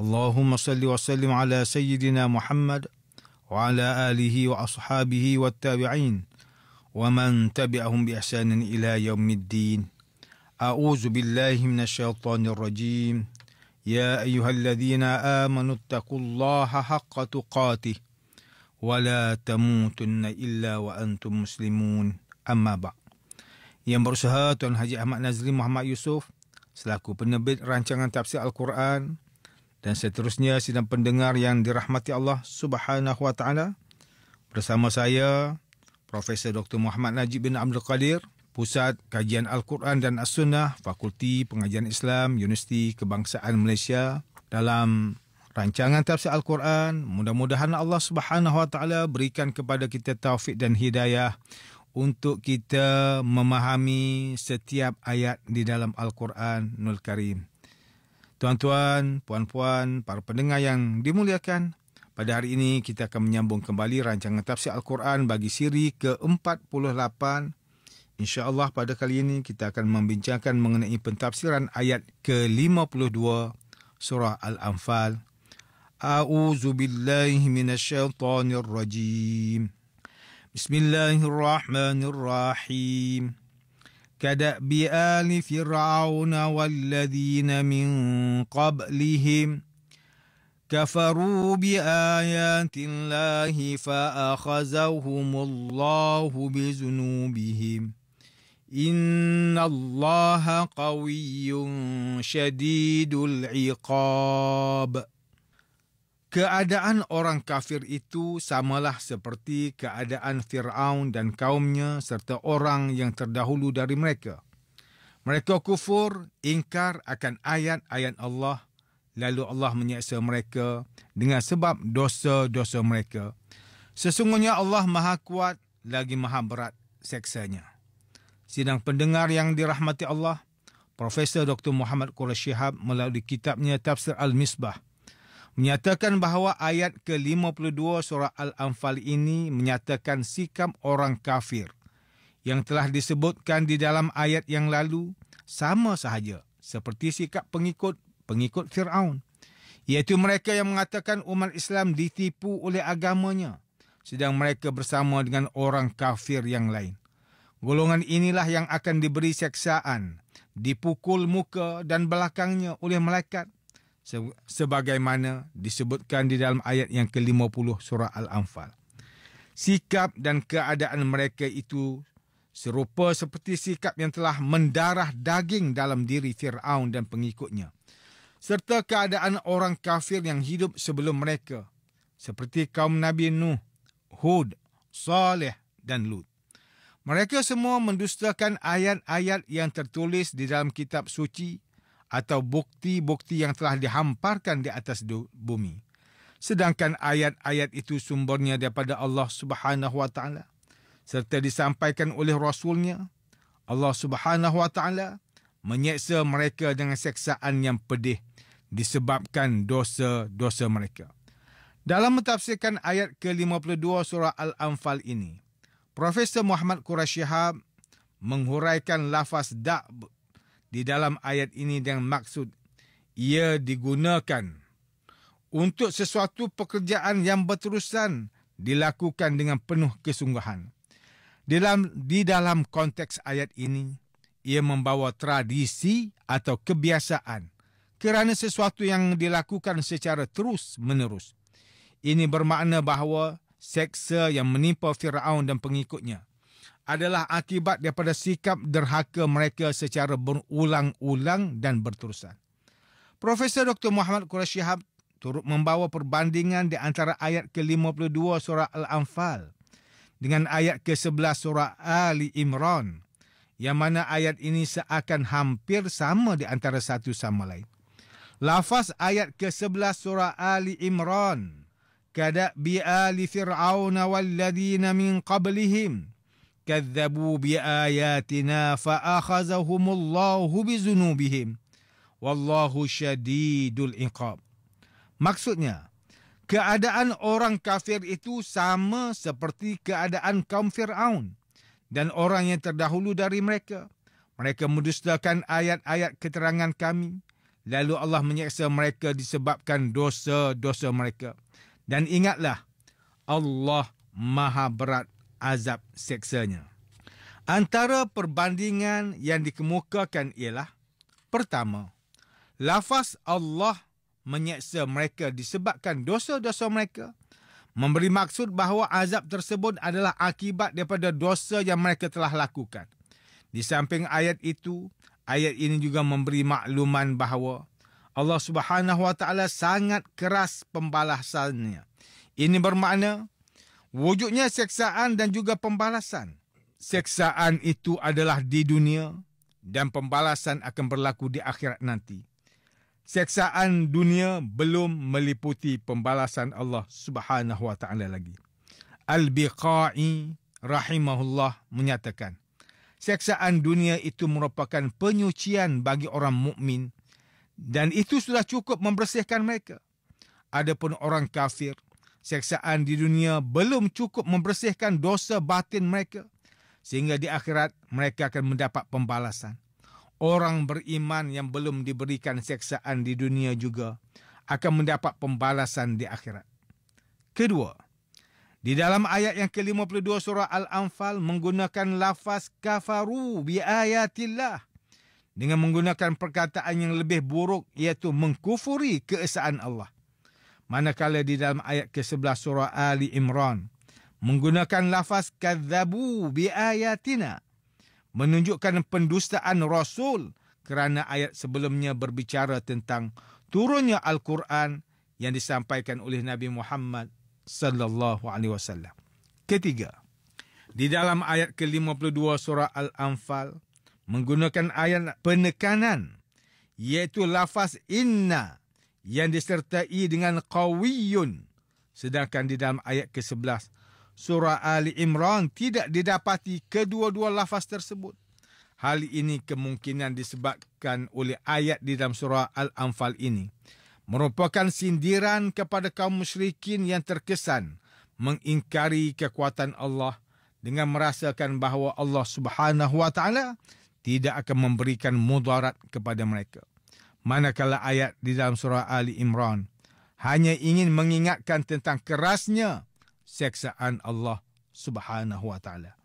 اللهم صل وسلم على سيدنا محمد وعلى آله وأصحابه والتابعين ومن تبعهم بإحسان إلى يوم الدين أعوذ بالله من الشيطان الرجيم يا أيها الذين آمنوا اتقوا الله حق تقاته ولا تموتن إلا وأنتم مسلمون أما بعد Yang berusaha Tuan Haji Ahmad Nazli Muhammad Yusuf selaku penerbit rancangan tafsir Al-Quran dan seterusnya sidang pendengar yang dirahmati Allah Subhanahu wa taala bersama saya Profesor Dr Muhammad Najib bin Abdul Kadir Pusat Kajian Al-Quran dan As-Sunnah Fakulti Pengajian Islam Universiti Kebangsaan Malaysia dalam rancangan tafsir Al-Quran mudah-mudahan Allah Subhanahu wa taala berikan kepada kita taufik dan hidayah untuk kita memahami setiap ayat di dalam Al-Quran Nul Karim. Tuan-tuan, puan-puan, para pendengar yang dimuliakan, pada hari ini kita akan menyambung kembali rancangan tafsir Al-Quran bagi siri ke-48. Insya-Allah pada kali ini kita akan membincangkan mengenai pentafsiran ayat ke-52 surah Al-Anfal. A'udzu billahi minasyaitonir rajim. Bismillahirrahmanirrahim. كداب ال فرعون والذين من قبلهم كفروا بايات الله فاخذهم الله بذنوبهم ان الله قوي شديد العقاب Keadaan orang kafir itu samalah seperti keadaan Fir'aun dan kaumnya serta orang yang terdahulu dari mereka. Mereka kufur, ingkar akan ayat-ayat Allah, lalu Allah menyiksa mereka dengan sebab dosa-dosa mereka. Sesungguhnya Allah maha kuat, lagi maha berat seksanya. Sidang pendengar yang dirahmati Allah, Profesor Dr. Muhammad Qura Shihab melalui kitabnya Tafsir Al-Misbah, menyatakan bahawa ayat ke-52 surah Al-Anfal ini menyatakan sikap orang kafir yang telah disebutkan di dalam ayat yang lalu sama sahaja seperti sikap pengikut pengikut Firaun iaitu mereka yang mengatakan umat Islam ditipu oleh agamanya sedang mereka bersama dengan orang kafir yang lain golongan inilah yang akan diberi seksaan dipukul muka dan belakangnya oleh malaikat sebagaimana disebutkan di dalam ayat yang ke-50 surah Al-Anfal. Sikap dan keadaan mereka itu serupa seperti sikap yang telah mendarah daging dalam diri Fir'aun dan pengikutnya. Serta keadaan orang kafir yang hidup sebelum mereka. Seperti kaum Nabi Nuh, Hud, Saleh dan Lut. Mereka semua mendustakan ayat-ayat yang tertulis di dalam kitab suci atau bukti-bukti yang telah dihamparkan di atas bumi. Sedangkan ayat-ayat itu sumbernya daripada Allah Subhanahu wa taala serta disampaikan oleh rasulnya. Allah Subhanahu wa taala menyeksa mereka dengan seksaan yang pedih disebabkan dosa-dosa mereka. Dalam menafsirkan ayat ke-52 surah Al-Anfal ini, Profesor Muhammad Quraish Shihab menghuraikan lafaz da' di dalam ayat ini dengan maksud ia digunakan untuk sesuatu pekerjaan yang berterusan dilakukan dengan penuh kesungguhan. Di dalam di dalam konteks ayat ini ia membawa tradisi atau kebiasaan kerana sesuatu yang dilakukan secara terus-menerus. Ini bermakna bahawa seksa yang menimpa Firaun dan pengikutnya adalah akibat daripada sikap derhaka mereka secara berulang-ulang dan berterusan. Profesor Dr. Muhammad Quraish Shihab turut membawa perbandingan di antara ayat ke-52 surah Al-Anfal dengan ayat ke-11 surah Ali Imran yang mana ayat ini seakan hampir sama di antara satu sama lain. Lafaz ayat ke-11 surah Ali Imran Kada bi ali fir'auna walladina min qablihim كذبوا بآياتنا فأخذهم الله بزنوبهم والله شديد العقاب maksudnya keadaan orang kafir itu sama seperti keadaan kaum Firaun dan orang yang terdahulu dari mereka mereka mendustakan ayat-ayat keterangan kami lalu Allah menyiksa mereka disebabkan dosa-dosa mereka dan ingatlah Allah Maha berat azab seksanya. Antara perbandingan yang dikemukakan ialah pertama, lafaz Allah menyeksa mereka disebabkan dosa-dosa mereka memberi maksud bahawa azab tersebut adalah akibat daripada dosa yang mereka telah lakukan. Di samping ayat itu, ayat ini juga memberi makluman bahawa Allah Subhanahu Wa Taala sangat keras pembalasannya. Ini bermakna Wujudnya seksaan dan juga pembalasan. Seksaan itu adalah di dunia dan pembalasan akan berlaku di akhirat nanti. Seksaan dunia belum meliputi pembalasan Allah Subhanahu wa taala lagi. Al-Biqai rahimahullah menyatakan, seksaan dunia itu merupakan penyucian bagi orang mukmin dan itu sudah cukup membersihkan mereka. Adapun orang kafir, seksaan di dunia belum cukup membersihkan dosa batin mereka sehingga di akhirat mereka akan mendapat pembalasan. Orang beriman yang belum diberikan seksaan di dunia juga akan mendapat pembalasan di akhirat. Kedua, di dalam ayat yang ke-52 surah Al-Anfal menggunakan lafaz kafaru bi ayatillah dengan menggunakan perkataan yang lebih buruk iaitu mengkufuri keesaan Allah manakala di dalam ayat ke-11 surah Ali Imran menggunakan lafaz kadzabu bi ayatina menunjukkan pendustaan rasul kerana ayat sebelumnya berbicara tentang turunnya al-Quran yang disampaikan oleh Nabi Muhammad sallallahu alaihi wasallam. Ketiga, di dalam ayat ke-52 surah Al-Anfal menggunakan ayat penekanan iaitu lafaz inna yang disertai dengan qawiyun. Sedangkan di dalam ayat ke-11, surah Ali Imran tidak didapati kedua-dua lafaz tersebut. Hal ini kemungkinan disebabkan oleh ayat di dalam surah Al-Anfal ini. Merupakan sindiran kepada kaum musyrikin yang terkesan mengingkari kekuatan Allah dengan merasakan bahawa Allah subhanahu wa ta'ala tidak akan memberikan mudarat kepada mereka manakala ayat di dalam surah Ali Imran hanya ingin mengingatkan tentang kerasnya seksaan Allah Subhanahu wa taala.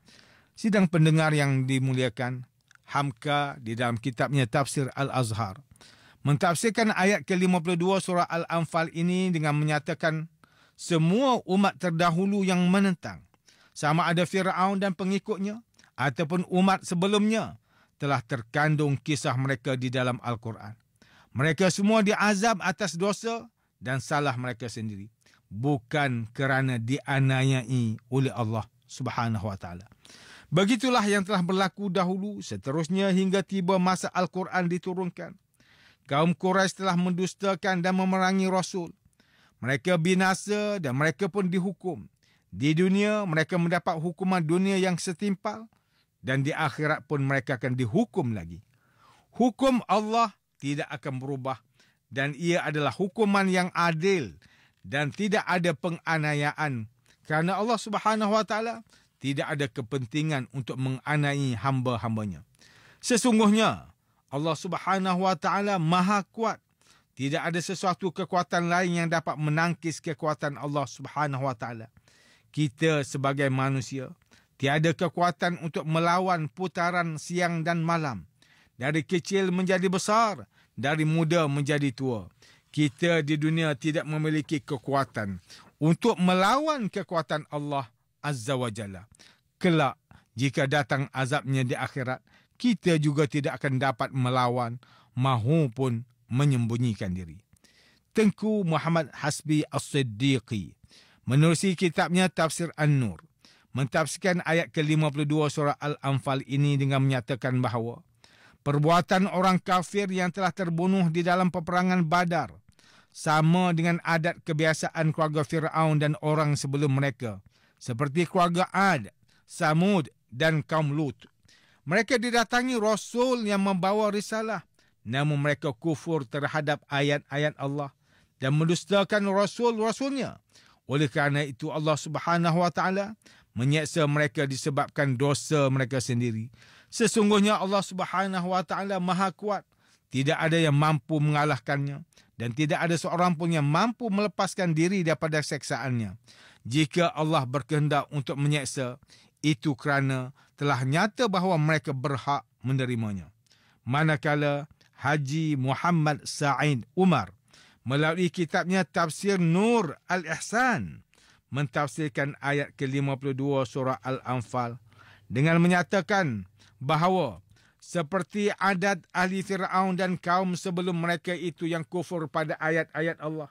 Sidang pendengar yang dimuliakan Hamka di dalam kitabnya Tafsir Al-Azhar mentafsirkan ayat ke-52 surah Al-Anfal ini dengan menyatakan semua umat terdahulu yang menentang sama ada Firaun dan pengikutnya ataupun umat sebelumnya telah terkandung kisah mereka di dalam Al-Quran. Mereka semua diazab atas dosa dan salah mereka sendiri. Bukan kerana dianayai oleh Allah subhanahu wa ta'ala. Begitulah yang telah berlaku dahulu seterusnya hingga tiba masa Al-Quran diturunkan. Kaum Quraisy telah mendustakan dan memerangi Rasul. Mereka binasa dan mereka pun dihukum. Di dunia mereka mendapat hukuman dunia yang setimpal dan di akhirat pun mereka akan dihukum lagi. Hukum Allah tidak akan berubah dan ia adalah hukuman yang adil dan tidak ada penganiayaan kerana Allah Subhanahu Wa Taala tidak ada kepentingan untuk menganiayai hamba-hambanya. Sesungguhnya Allah Subhanahu Wa Taala Maha Kuat. Tidak ada sesuatu kekuatan lain yang dapat menangkis kekuatan Allah Subhanahu Wa Taala. Kita sebagai manusia tiada kekuatan untuk melawan putaran siang dan malam dari kecil menjadi besar, dari muda menjadi tua. Kita di dunia tidak memiliki kekuatan untuk melawan kekuatan Allah Azza wa Jalla. Kelak, jika datang azabnya di akhirat, kita juga tidak akan dapat melawan mahupun menyembunyikan diri. Tengku Muhammad Hasbi As-Siddiqi menerusi kitabnya Tafsir An-Nur mentafsirkan ayat ke-52 surah Al-Anfal ini dengan menyatakan bahawa perbuatan orang kafir yang telah terbunuh di dalam peperangan Badar sama dengan adat kebiasaan keluarga Firaun dan orang sebelum mereka seperti keluarga Ad, Samud dan kaum Lut. Mereka didatangi rasul yang membawa risalah namun mereka kufur terhadap ayat-ayat Allah dan mendustakan rasul-rasulnya. Oleh kerana itu Allah Subhanahu wa taala menyeksa mereka disebabkan dosa mereka sendiri. Sesungguhnya Allah Subhanahu wa taala maha kuat. Tidak ada yang mampu mengalahkannya dan tidak ada seorang pun yang mampu melepaskan diri daripada seksaannya. Jika Allah berkehendak untuk menyeksa, itu kerana telah nyata bahawa mereka berhak menerimanya. Manakala Haji Muhammad Sa'id Umar melalui kitabnya Tafsir Nur Al-Ihsan mentafsirkan ayat ke-52 surah Al-Anfal dengan menyatakan bahawa seperti adat ahli Fir'aun dan kaum sebelum mereka itu yang kufur pada ayat-ayat Allah.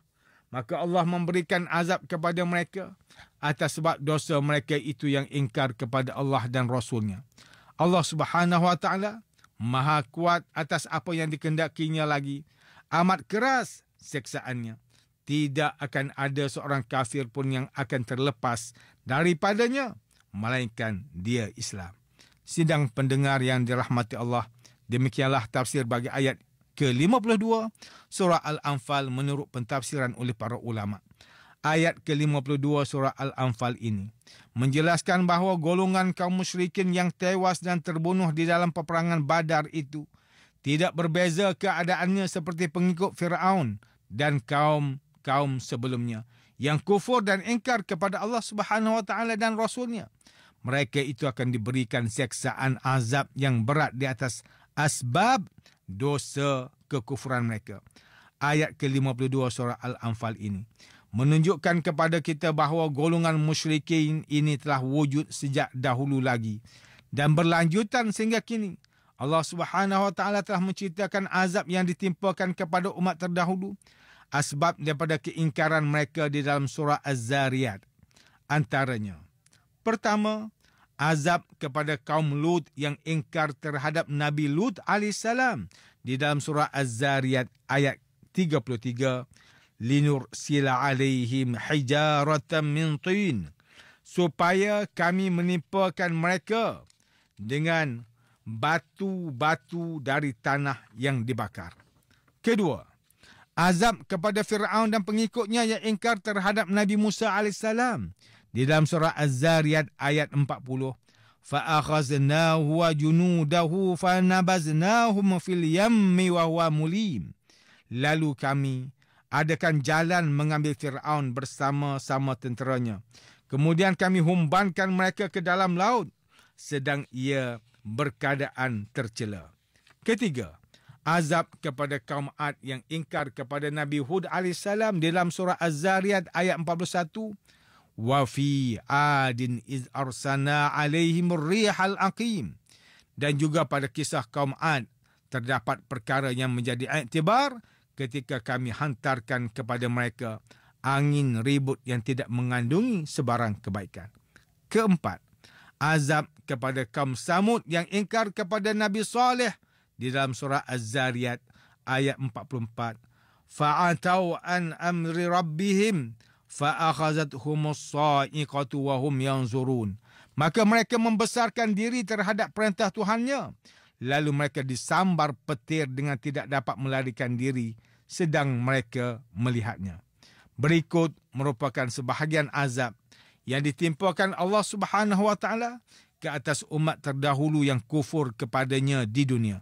Maka Allah memberikan azab kepada mereka atas sebab dosa mereka itu yang ingkar kepada Allah dan Rasulnya. Allah subhanahu wa ta'ala maha kuat atas apa yang dikendakinya lagi. Amat keras seksaannya. Tidak akan ada seorang kafir pun yang akan terlepas daripadanya. Melainkan dia Islam sidang pendengar yang dirahmati Allah. Demikianlah tafsir bagi ayat ke-52 surah Al-Anfal menurut pentafsiran oleh para ulama. Ayat ke-52 surah Al-Anfal ini menjelaskan bahawa golongan kaum musyrikin yang tewas dan terbunuh di dalam peperangan Badar itu tidak berbeza keadaannya seperti pengikut Firaun dan kaum-kaum sebelumnya yang kufur dan ingkar kepada Allah Subhanahu wa taala dan rasulnya mereka itu akan diberikan seksaan azab yang berat di atas asbab dosa kekufuran mereka. Ayat ke-52 surah Al-Anfal ini menunjukkan kepada kita bahawa golongan musyrikin ini telah wujud sejak dahulu lagi dan berlanjutan sehingga kini. Allah Subhanahu Wa Taala telah menceritakan azab yang ditimpakan kepada umat terdahulu asbab daripada keingkaran mereka di dalam surah Az-Zariyat. Antaranya, Pertama, azab kepada kaum Lut yang ingkar terhadap Nabi Lut AS di dalam surah Az-Zariyat ayat 33. Linur sila alaihim hijaratan min tuin. Supaya kami menimpakan mereka dengan batu-batu dari tanah yang dibakar. Kedua, azab kepada Fir'aun dan pengikutnya yang ingkar terhadap Nabi Musa AS di dalam surah Az-Zariyat ayat 40 fa akhaznahu wa junudahu fanabaznahum fil yammi wa huwa mulim lalu kami adakan jalan mengambil Firaun bersama-sama tenteranya kemudian kami humbankan mereka ke dalam laut sedang ia berkadaan tercela ketiga azab kepada kaum Ad yang ingkar kepada Nabi Hud alaihissalam dalam surah Az-Zariyat ayat 41 Wafi adin iz arsana alaihim rihal aqim. Dan juga pada kisah kaum Ad, terdapat perkara yang menjadi aktibar ketika kami hantarkan kepada mereka angin ribut yang tidak mengandungi sebarang kebaikan. Keempat, azab kepada kaum Samud yang ingkar kepada Nabi Saleh di dalam surah Az-Zariyat ayat 44. Fa'atau an amri rabbihim fa akhazat humus sa'iqatu wa hum yanzurun maka mereka membesarkan diri terhadap perintah Tuhannya lalu mereka disambar petir dengan tidak dapat melarikan diri sedang mereka melihatnya berikut merupakan sebahagian azab yang ditimpakan Allah Subhanahu wa taala ke atas umat terdahulu yang kufur kepadanya di dunia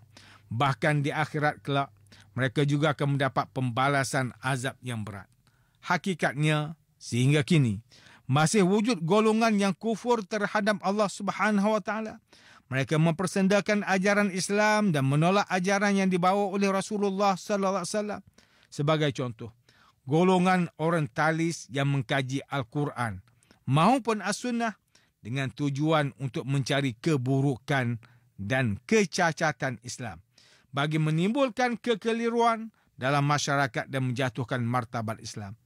bahkan di akhirat kelak mereka juga akan mendapat pembalasan azab yang berat hakikatnya sehingga kini masih wujud golongan yang kufur terhadap Allah Subhanahu wa taala. Mereka mempersendakan ajaran Islam dan menolak ajaran yang dibawa oleh Rasulullah sallallahu alaihi wasallam. Sebagai contoh, golongan orientalis yang mengkaji Al-Quran maupun As-Sunnah dengan tujuan untuk mencari keburukan dan kecacatan Islam bagi menimbulkan kekeliruan dalam masyarakat dan menjatuhkan martabat Islam.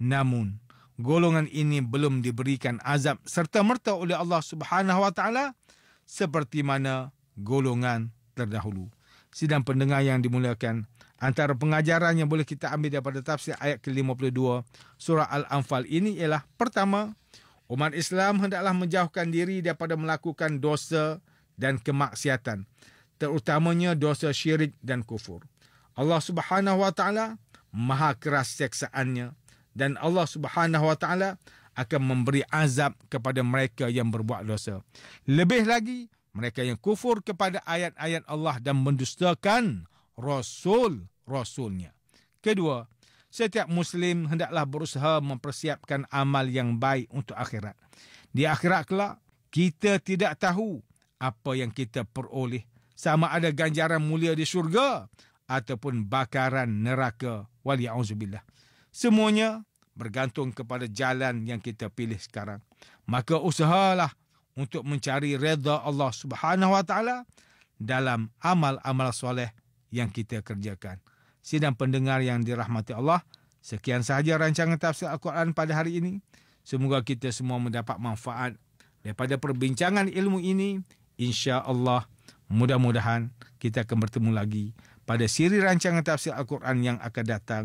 Namun, golongan ini belum diberikan azab serta merta oleh Allah Subhanahu wa taala seperti mana golongan terdahulu. Sidang pendengar yang dimuliakan, antara pengajaran yang boleh kita ambil daripada tafsir ayat ke-52 surah Al-Anfal ini ialah pertama, umat Islam hendaklah menjauhkan diri daripada melakukan dosa dan kemaksiatan, terutamanya dosa syirik dan kufur. Allah Subhanahu wa taala maha keras seksaannya dan Allah Subhanahu Wa Taala akan memberi azab kepada mereka yang berbuat dosa. Lebih lagi mereka yang kufur kepada ayat-ayat Allah dan mendustakan rasul-rasulnya. Kedua, setiap muslim hendaklah berusaha mempersiapkan amal yang baik untuk akhirat. Di akhirat kelak, kita tidak tahu apa yang kita peroleh sama ada ganjaran mulia di syurga ataupun bakaran neraka. Wali a'lam semuanya bergantung kepada jalan yang kita pilih sekarang. Maka usahalah untuk mencari redha Allah Subhanahu Wa Taala dalam amal-amal soleh yang kita kerjakan. Sidang pendengar yang dirahmati Allah, sekian sahaja rancangan tafsir Al-Quran pada hari ini. Semoga kita semua mendapat manfaat daripada perbincangan ilmu ini. Insya Allah mudah-mudahan kita akan bertemu lagi pada siri rancangan tafsir Al-Quran yang akan datang.